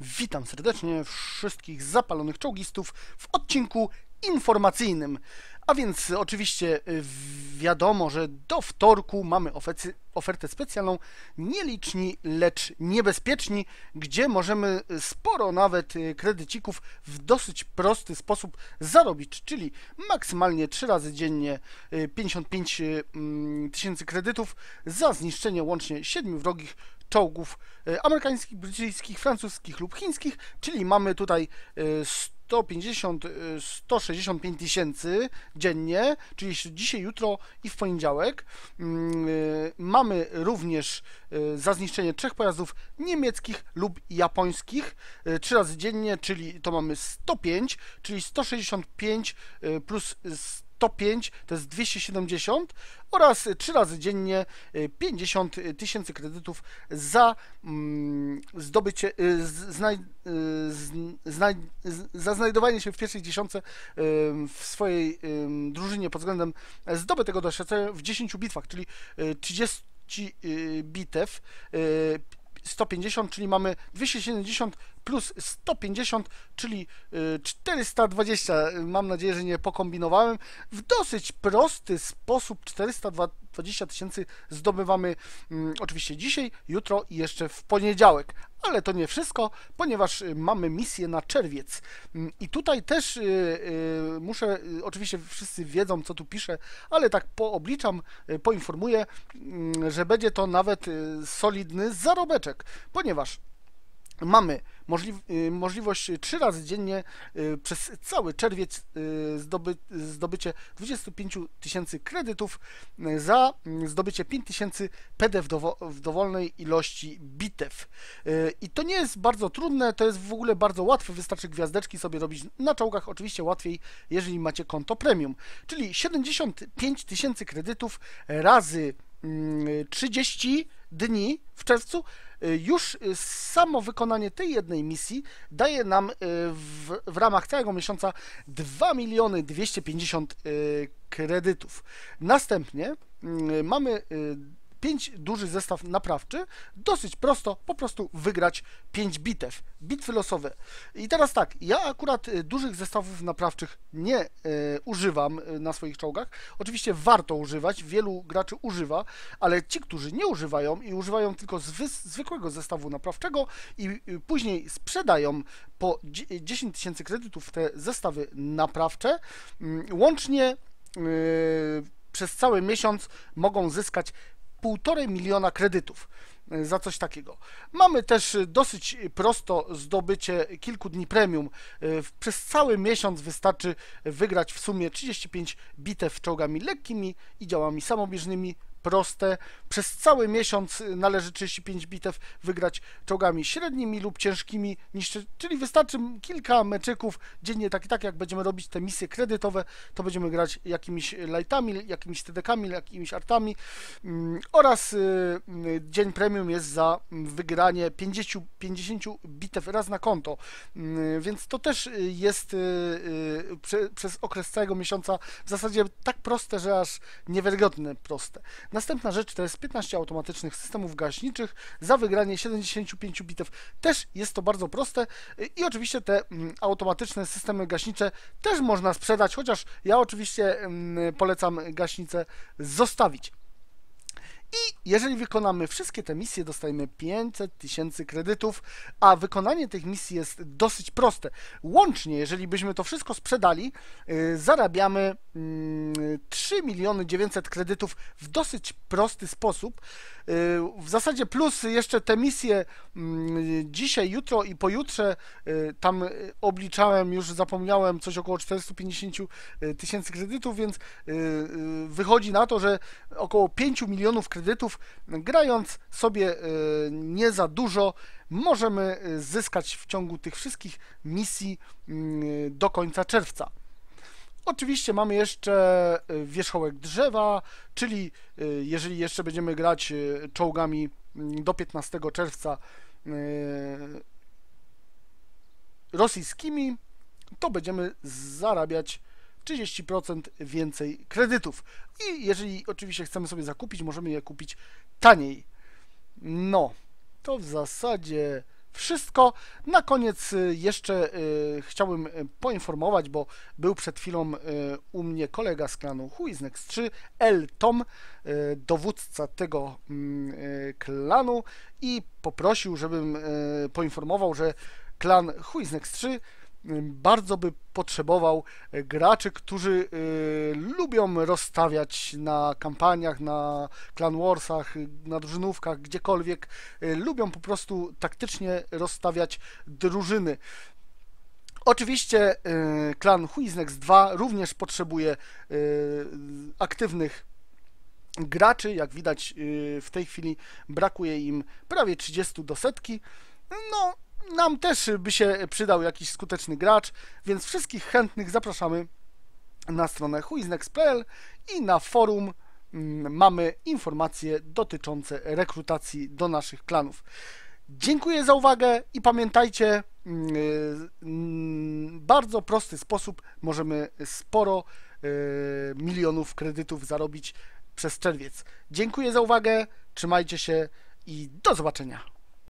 Witam serdecznie wszystkich zapalonych czołgistów w odcinku informacyjnym. A więc y, oczywiście y, wiadomo, że do wtorku mamy ofertę specjalną nieliczni, lecz niebezpieczni, gdzie możemy y, sporo nawet kredycików w dosyć prosty sposób zarobić, czyli maksymalnie 3 razy dziennie 55 mm, tysięcy kredytów za zniszczenie łącznie 7 wrogich czołgów amerykańskich, brytyjskich, francuskich lub chińskich, czyli mamy tutaj 100 150, 165 y, tysięcy dziennie, czyli dzisiaj, jutro i w poniedziałek. Mm, y, mamy również y, za zniszczenie trzech pojazdów niemieckich lub japońskich trzy razy dziennie, czyli to mamy 105, czyli 165 plus 100 to 5 to jest 270 oraz 3 razy dziennie 50 y, tysięcy kredytów za mm, zdobycie, y, znaj, y, znaj, za znajdowanie się w pierwszej dziesiątce w swojej drużynie pod względem zdobytego doświadczenia w 10 bitwach, czyli 30 bitew 150, czyli mamy 270 plus 150, czyli 420. Y, Mam nadzieję, że nie pokombinowałem. W dosyć prosty sposób 420 tysięcy zdobywamy mm, oczywiście dzisiaj, jutro i jeszcze w poniedziałek. Ale to nie wszystko, ponieważ y, mamy misję na czerwiec. Mm, I tutaj też y, muszę, oczywiście wszyscy wiedzą, co tu piszę, ale tak poobliczam, poinformuję, mm, że będzie to nawet solidny zarobeczek, ponieważ mamy możli y, możliwość trzy razy dziennie y, przez cały czerwiec y, zdoby zdobycie 25 tysięcy kredytów za mm, zdobycie 5 tysięcy PDF w dowolnej ilości bitew. I to nie jest bardzo trudne, to jest w ogóle bardzo łatwe, wystarczy gwiazdeczki sobie robić na czołgach, oczywiście łatwiej, jeżeli macie konto premium, czyli 75 tysięcy kredytów razy 30 mm, dni w czerwcu y, już y, samo wykonanie tej jednej misji daje nam y, w, w ramach całego miesiąca 2 miliony 250 kredytów. Następnie mamy pięć duży zestaw naprawczy, dosyć prosto, po prostu wygrać pięć bitew, bitwy losowe. I teraz tak, ja akurat y, dużych zestawów naprawczych nie y, używam y, na swoich czołgach. Oczywiście warto używać, wielu graczy używa, ale ci, którzy nie używają i używają tylko zwykłego zestawu naprawczego i później sprzedają po 10 tysięcy kredytów te zestawy naprawcze, mm, łącznie przez cały miesiąc mogą zyskać 1,5 miliona kredytów e, za coś takiego. Mamy też e, dosyć prosto zdobycie kilku dni premium. E, przez cały miesiąc wystarczy wygrać w sumie 35 bitew czołgami lekkimi i działami samobieżnymi proste. Przez cały miesiąc y, należy 35 bitew wygrać czołgami średnimi lub ciężkimi, niszczy, czyli wystarczy kilka meczyków dziennie, tak i tak jak będziemy robić te misje kredytowe, to będziemy grać jakimiś lightami, jakimiś TDK-ami, jakimiś artami mm, oraz y, y, dzień premium jest za mm, wygranie 50, 50 bitew raz na konto, mm, więc to też jest przez okres całego miesiąca w zasadzie tak proste, że aż niewiarygodne proste. Następna rzecz to jest 15 automatycznych systemów gaśniczych za wygranie 75 bitew. Też jest to bardzo proste i oczywiście te mm, automatyczne systemy gaśnicze też można sprzedać, chociaż ja oczywiście mm, polecam gaśnicę zostawić. I jeżeli wykonamy wszystkie te misje, dostajemy 500 tysięcy kredytów, a wykonanie tych misji jest dosyć proste. Łącznie, jeżeli byśmy to wszystko sprzedali, y, zarabiamy mm, 3 miliony 900 kredytów w dosyć prosty sposób. Y, w zasadzie plus jeszcze te misje mm, dzisiaj, jutro i pojutrze, y, tam obliczałem, już zapomniałem, coś około 450 y, tysięcy kredytów, więc wychodzi na to, że około 5 milionów kredytów, grając sobie nie za dużo, możemy zyskać w ciągu tych wszystkich misji mm, do końca czerwca. Oczywiście mamy jeszcze y, wierzchołek drzewa, czyli y, jeżeli jeszcze będziemy grać y, czołgami mm, do 15 czerwca rosyjskimi, to będziemy zarabiać 30% więcej kredytów. I jeżeli oczywiście chcemy sobie zakupić, możemy je kupić taniej. No, to w zasadzie wszystko. Na koniec y, jeszcze y, chciałbym y, poinformować, bo był przed chwilą u mnie kolega z klanu Huiznex 3, L. Tom, dowódca tego mm, klanu i poprosił, żebym poinformował, że klan Huiznex 3 Y, bardzo by potrzebował y, graczy, którzy y, lubią rozstawiać na kampaniach, na Clan Warsach, na drużynówkach, gdziekolwiek, lubią po prostu taktycznie rozstawiać drużyny. Oczywiście klan Huiznex 2 również potrzebuje aktywnych graczy. Jak widać w tej chwili brakuje im prawie 30 do setki. No, nam też by się przydał jakiś skuteczny gracz, więc wszystkich chętnych zapraszamy na stronę huiznex.pl i na forum mm, mamy informacje dotyczące rekrutacji do naszych klanów. Dziękuję za uwagę i pamiętajcie, mm, mm, bardzo prosty sposób możemy sporo e, milionów kredytów zarobić przez czerwiec. Dziękuję za uwagę, trzymajcie się i do zobaczenia.